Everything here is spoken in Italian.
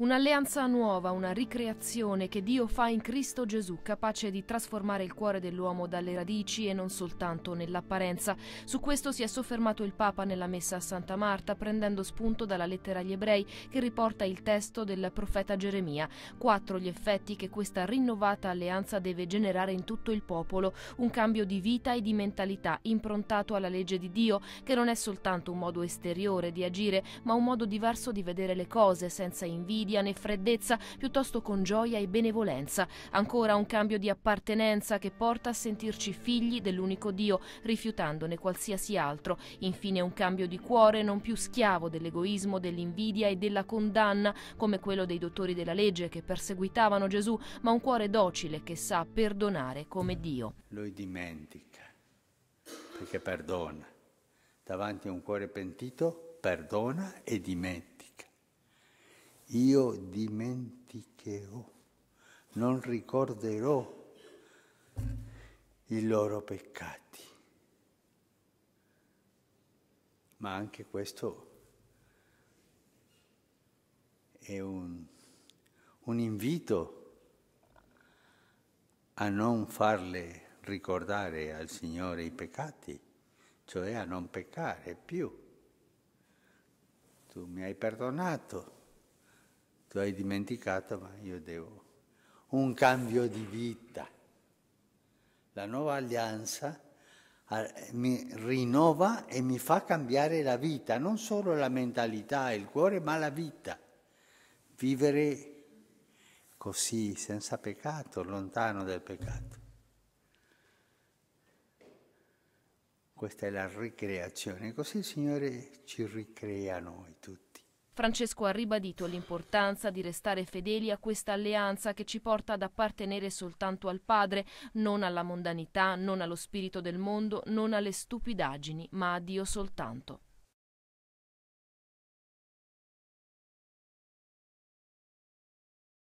Un'alleanza nuova, una ricreazione che Dio fa in Cristo Gesù, capace di trasformare il cuore dell'uomo dalle radici e non soltanto nell'apparenza. Su questo si è soffermato il Papa nella messa a Santa Marta, prendendo spunto dalla lettera agli ebrei che riporta il testo del profeta Geremia. Quattro gli effetti che questa rinnovata alleanza deve generare in tutto il popolo, un cambio di vita e di mentalità improntato alla legge di Dio, che non è soltanto un modo esteriore di agire, ma un modo diverso di vedere le cose, senza invidia quotidiana e freddezza, piuttosto con gioia e benevolenza. Ancora un cambio di appartenenza che porta a sentirci figli dell'unico Dio, rifiutandone qualsiasi altro. Infine un cambio di cuore non più schiavo dell'egoismo, dell'invidia e della condanna, come quello dei dottori della legge che perseguitavano Gesù, ma un cuore docile che sa perdonare come Dio. Lui dimentica, perché perdona. Davanti a un cuore pentito, perdona e dimentica io dimenticherò, non ricorderò i loro peccati. Ma anche questo è un, un invito a non farle ricordare al Signore i peccati, cioè a non peccare più. Tu mi hai perdonato tu hai dimenticato, ma io devo un cambio di vita. La nuova alleanza mi rinnova e mi fa cambiare la vita, non solo la mentalità e il cuore, ma la vita. Vivere così, senza peccato, lontano dal peccato. Questa è la ricreazione, così il Signore ci ricrea noi tutti. Francesco ha ribadito l'importanza di restare fedeli a questa alleanza che ci porta ad appartenere soltanto al Padre, non alla mondanità, non allo spirito del mondo, non alle stupidaggini, ma a Dio soltanto.